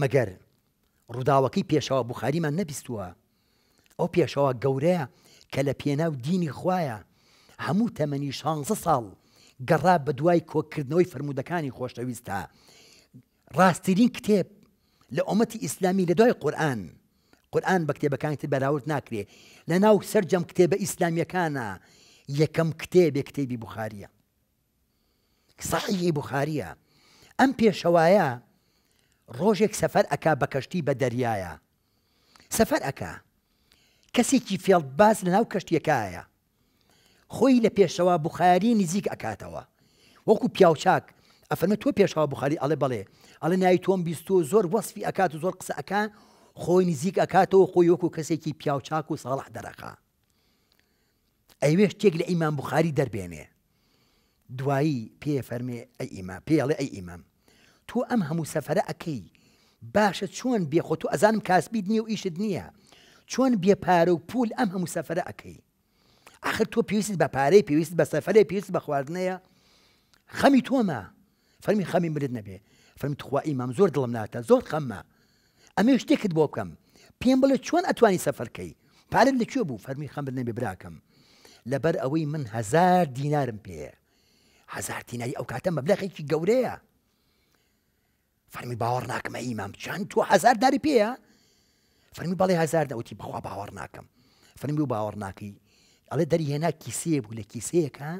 مەگەر ڕووداوەکەی پێشەوە بخاریمان نەبیستووە ئەو پێشەوە گەورەیە کە لە پێناو دینی خویە هەموو تەمەنی شانزە ساڵ گەڕا بە دوای کۆکردنەوەی فرمودەکانی خۆشەویستە ڕاستترین کتێب لە ئۆمەتی ئیسلامی لە دوای قورآن قورآن بە کتێبەکانی تر بەراورد ناکرێ لە ناو سرجەم کتێبە ئیسلامیەکانە یەکەم کتێبێ کتێبی بخاریە سەحی بخاریە ئەم پێشەوایە ڕۆژێک سەفەر ئەک بە کەشتی بە دەریایە سەفەر ئەک کەسێکی فێڵباز لە ناو کەشتیەکایە خۆی لە پێشەوە بخاری نزیک ئەکاتەوە وەکو پیاوچاک ئەفەرمە تۆ پێشەوە بخاری ئەڵێ بڵێ ئەڵێ ناوی تۆم بیست زۆر وەصفی ئەکات و زۆر قسە ئەکان خۆی نزیک ئەکاتەوە خۆی وەکو کەسێکی پیاوچاک و ساڵح دەرەخە ئەوێ شتێک لە ئیمان بخاری دەربێنێ دوایی پێ فەرمێ ئەی ئیمە پێڵێ ئەی ئیمەم تۆ ئەم هەموو سەفرە ئەەکەی باشە چۆن بێخۆ تۆ ئەزانم کاسبی نییە و ئیشت نییە چۆن بێپارە و پول ئەم هەموو سەفرە ئەەکەی آخر تۆ پێویست بە پارەی پێویست بە سەفرەی پێویست بە خواردنەیە خەمی تۆمە فەرمی خەمی مرد نەبێ فەرم تخوا ئیمام زۆر دڵم ناتە زۆر خەممە ئەمێ شتێکت بۆ بکەم پێم بڵێ چۆن ئەتوانی سەفەرکەی پارت لەکوێ بوو فەرمی خەمبر نەبێ براکەم لەبەر ئەوەی من هزار دینارم پێە هزار دیناری ئەو کاتە مەبلەخێکی گەورەیە فەرمی باوەڕ ناکەمە ئیمام چەند تو هزار داری پێە فەرمی بەڵێ هزار داوتی بەخوا باوەڕ ناکەم فەرمی و باوەڕ ناکەی ئەڵێ دەریهێنا کیسەیە بوو لە کیسەیەەکە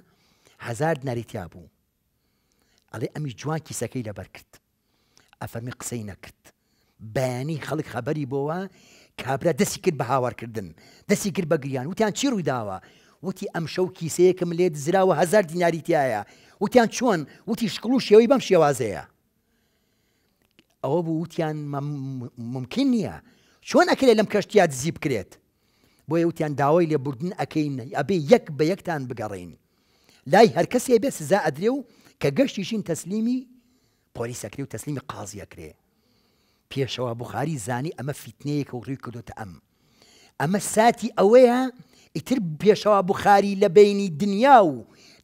هزار ناریتیا بوو ئەڵێ ئەمی جوان کیسەکەی لەبەر کرد ئەفەرمی قسەی نەکرد بەیانی خەڵک خەبەری بۆەوە کابرا دەستی کرد بە هاوارکردن دەستی کرد بە گریان وتیان چی ڕووی داوە وتی ئەم شەو کیسەیەکم لێ دزراوە هزار دیناریتیایە وتیان چۆن وتی شکڵ و شێوەی بەم شێوازەیە ئەوە بوو وتیان ممکن نییە چۆن ئەکرێت لەم کەشتیات زی بکرێت بۆیە وتیان داوای لێبوردن ئەەکەین ئەبێ یەک بە یەکتان بگەڕین لای هەرکەسێ بێ سزا ئەدرێ و کە گەشتیشین تەسلیمی پۆلیسەکری و تەسلیمی قازیەکرێ پێشەوە بخاری زانی ئەمە فیتنەیەکە و ڕووی کردوتە ئەم ئەمە ساتی ئەوەیە ئیتر پێشەوە بخاری لە بینی دنیا و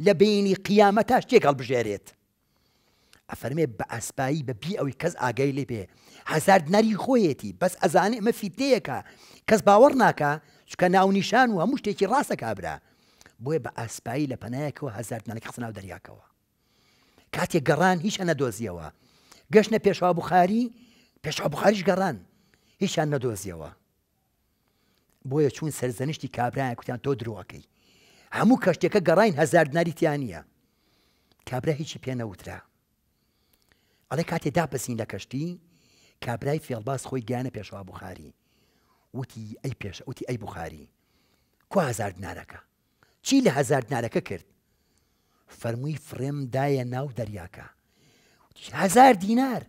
لە بینی قیامەتە شتێک هەڵبژێرێت ئەفەرمێ بە ئەسپایی بەبی ئەوی کەس ئاگەی لێ پێ هەزار نەری خۆیەتی بەس ئەزانێ مە فیتەیەەکە کەس باوەڕ ناکە چکە ناونیشان و هەموو شتێکی ڕاستە کابرا بۆیە بە ئەسپایی لە پەنایەکەوە هەزار نەکە خسناو دەریاکەوە کاتێک گەڕان هیچ نەدۆزیەوە گەشتە پێشوا بخاری پێشوا بخاریش گەڕان هیچیان نەدۆزیەوە بۆیە چوون سەرزەنیشتی کابراە کوتیان تۆ درۆەکەی هەموو کەشتێکە گەڕین هەزار ناریتیان نیە کابرا هیچی پێ نەوترا ئەڵێ کاتێ داپەسین لە کەشتی کابرای فێڵباس خۆی گیانە پێشوا بخاری وتی ئەی پێش وتی ئەی بخاری کو هزار دنارەکە چی لە هزار دنارەکە کرد فەرمووی فرێمدایە ناو دەریاکە هزار دینار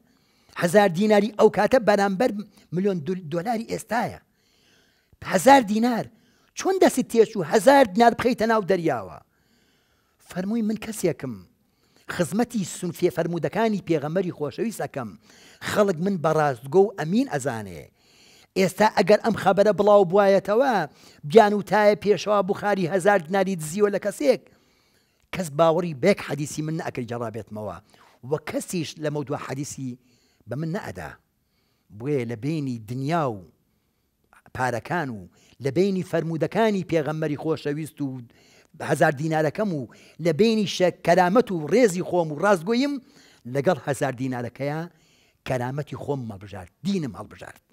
هزار دیناری ئەو کاتە بەرامبەر میلیۆن دلاری ئێستاە هزار دینار چۆن دەستی تێچ و هزار دینار بخەیتە ناو دەریاوە فەرمووی من کەسێکم خزمەتی سنفێ فەرمودەکانی پێغەمەری خۆشەویستەکەم خەڵک من بەڕاستگۆ و ئەمین ئەزانێ ئێستا ئەگەر ئەم خەبەرە بڵاو بواەتەوە بیان و تایە پێشەوە بخاری هزار دناری دزیوە لە کەسێک کەس باوەڕی بێک حەدیسی من نەکەی جەڕابێتمەوە وە کەسیش لە مەودوە حەدیسی بە من نەئەدا بێ لە بینی دنیا و پارەکان و لە بینی فەرمودەکانی پێغەمەری خۆشەویست و هزار دیینارەکەم و لە بینی شە کەرامەت و ڕێزی خۆم و ڕاستگویم لەگەڵ هزار دیینارەکەیە کەرامەتی خۆم مەبژار دینم هەڵبژارد.